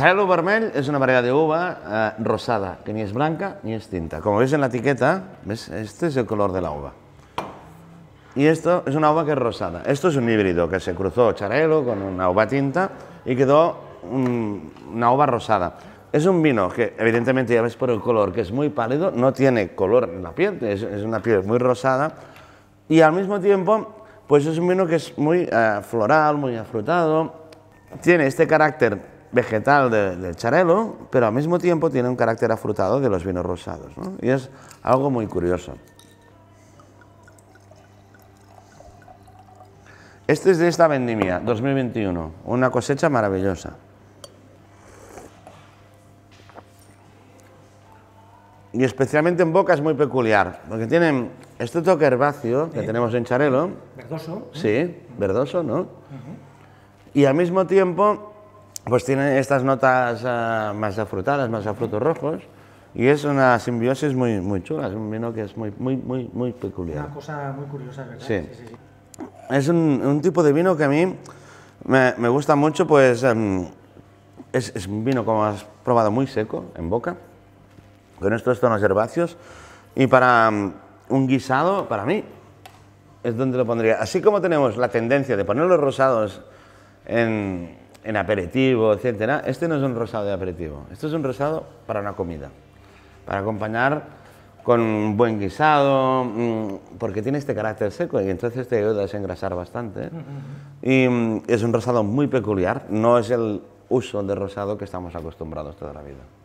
Charelo Vermell es una variedad de uva eh, rosada, que ni es blanca ni es tinta. Como veis en la etiqueta, este es el color de la uva. Y esto es una uva que es rosada. Esto es un híbrido que se cruzó Charelo con una uva tinta y quedó una uva rosada. Es un vino que, evidentemente, ya ves por el color, que es muy pálido, no tiene color en la piel, es, una piel muy rosada. Y al mismo tiempo, pues es un vino que es muy eh, floral, muy afrutado. Tiene este carácter vegetal del charelo, pero al mismo tiempo tiene un carácter afrutado de los vinos rosados. Y es algo muy curioso. Este es de esta vendimia, 2021, una cosecha maravillosa. Y especialmente en boca es muy peculiar, porque tienen este toque herbáceo que tenemos en Charelo. Verdoso. Sí, verdoso, ¿no? Y al mismo tiempo pues tiene estas notas eh, más afrutadas, más afrutos rojos. Y es una simbiosis muy, muy chula, es un vino que es muy, muy, muy, muy peculiar. Una cosa muy curiosa, ¿verdad? Sí. sí, sí, Es un, tipo de vino que a mí me, gusta mucho, pues em, es, un vino, como has probado, muy seco en boca, con estos tonos herbáceos. Y para em, un guisado, para mí, es donde lo pondría. Así como tenemos la tendencia de poner los rosados en, en aperitivo, etcétera. Este no es un rosado de aperitivo, esto es un rosado para una comida, para acompañar con un buen guisado, mm, porque tiene este carácter seco y entonces te ayuda a desengrasar bastante. Y mm, es un rosado muy peculiar, no es el uso de rosado que estamos acostumbrados toda la vida.